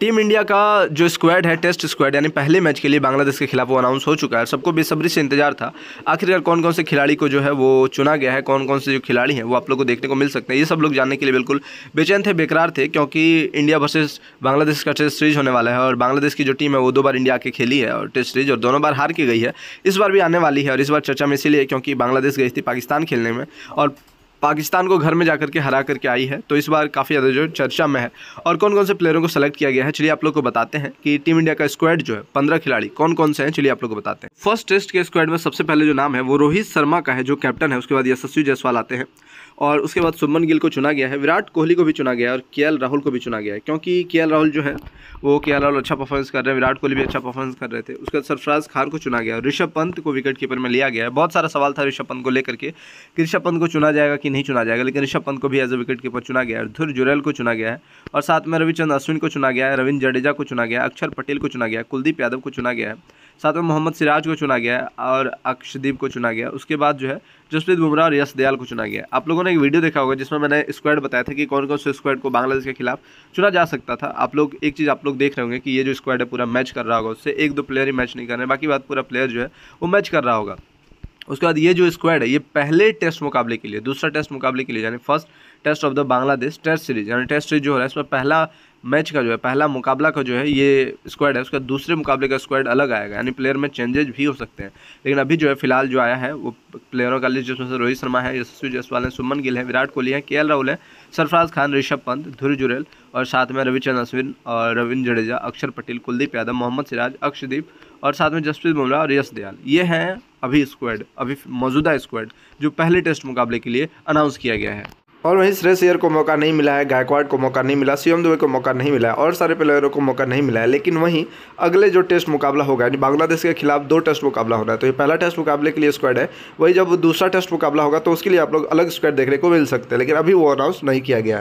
team India का जो squad है टेस्ट स्क्वाड यानी पहले मैच के लिए बांग्लादेश के खिलाफ वो अनाउंस हो चुका है सबको बेसब्री से इंतजार था आखिरकार कौन कौन से खिलाड़ी को जो है वो चुना गया है कौन कौन से जो खिलाड़ी हैं वो आप लोग को देखने को मिल सकते हैं ये सब लोग जानने के लिए बिल्कुल बेचैन थे बेकरार थे क्योंकि इंडिया वर्सेज बांग्लादेश का टेस्ट सीरीज होने वाला है और बांग्लादेश की जो टीम है वो दो बार इंडिया आके खेली है और टेस्ट सीरीज और दोनों बार हार के गई है इस बार भी आने वाली है और इस बार चर्चा में इसीलिए क्योंकि बांग्लादेश गई थी पाकिस्तान खेलने में और पाकिस्तान को घर में जा करके हरा करके आई है तो इस बार काफ़ी ज़्यादा जो चर्चा में है और कौन कौन से प्लेयरों को सेलेक्ट किया गया है चलिए आप लोग को बताते हैं कि टीम इंडिया का स्क्वाड जो है पंद्रह खिलाड़ी कौन कौन से हैं चलिए आप लोग को बताते हैं फर्स्ट टेस्ट के स्क्वाड में सबसे पहले जो नाम है वो रोहित शर्मा का है जो कैप्टन है उसके बाद यशस्वी जायसवाल आते हैं और उसके बाद सुमन गिल को चुना गया है विराट कोहली को भी चुना गया है और के राहुल को भी चुना गया है क्योंकि के राहुल जो है वो के एल अच्छा परफॉर्मेंस कर रहे हैं विराट कोहली भी अच्छा परफॉर्मेंस कर रहे थे उसके बाद सरफराज खान को चुना गया ऋषभ पंत को विकेट कीपर में लिया गया है बहुत सारा सवाल था ऋषभ पंत को लेकर के कि ऋषभ पंत को चुना जाएगा कि नहीं चुना जाएगा लेकिन ऋषभ पंत को भी एज ए विकेट कीपर चुना गया है धुर जुरैल को चुना गया है और साथ में रविचंद अश्विन को चुना गया है रविंद जडेजा को चुना गया अक्षर पटेल को चुना गया कुलदीप यादव को चुना गया है साथ में मोहम्मद सिराज को चुना गया और अक्षदीप को चुना गया उसके बाद जो है जसप्रीत बुमराह और यश दयाल को चुना गया आप लोगों ने एक वीडियो देखा होगा जिसमें मैंने स्क्वाड बताया था कि कौन कौन से स्क्वाड को बांग्लादेश के खिलाफ चुना जा सकता था आप लोग एक चीज़ आप लोग देख रहे होंगे कि ये जो स्क्वाड है पूरा मैच कर रहा होगा उससे एक दो प्लेयर ही मैच नहीं कर रहे बाकी बात पूरा प्लेयर जो है वो मैच कर रहा होगा उसके बाद ये जो स्क्वाड है ये पहले टेस्ट मुकाबले के लिए दूसरा टेस्ट मुकाबले के लिए यानी first test of the Bangladesh test series यानी टेस्ट सीरीज जो हो रहा है इसमें पहला मैच का जो है पहला मुकाबला का जो है ये स्क्वाड है उसका दूसरे मुकाबले का स्क्वाड अलग आएगा यानी प्लेयर में चेंजेज भी हो सकते हैं लेकिन अभी जो है फिलहाल जो आया है वो प्लेयरों का लिस्ट जिसमें से रोहित शर्मा है यशस्वी जयसवाल हैं सुमन गिल है विराट कोहली हैं के राहुल हैं सरफराज खान ऋषभ पंत ध्रुव जुरेल और साथ में रविचंद्र अश्विन और रविंद्र जडेजा अक्षर पटेल कुलदीप यादव मोहम्मद सिराज अक्षदीप और साथ में जसप्रीत बुमराह और यश दयाल ये हैं अभी स्क्वाड अभी मौजूदा स्क्वाड जो पहले टेस्ट मुकाबले के लिए अनाउंस किया गया है और वहीं श्रेयस अयर को मौका नहीं मिला है गायकवाड को मौका नहीं मिला सीएम दुबे को मौका नहीं मिला है और सारे प्लेयरों को मौका नहीं मिला है लेकिन वहीं अगले जो टेस्ट मुकाबला होगा यानी बांग्लादेश के खिलाफ दो टेस्ट मुकाबला हो रहा है तो ये पहला टेस्ट मुकाबले के लिए स्क्वाड है वही जब दूसरा टेस्ट मुकाबला होगा तो उसके लिए आप लोग अलग स्क्वाड देखने को मिल सकते हैं लेकिन अभी वो अनाउंस नहीं किया गया है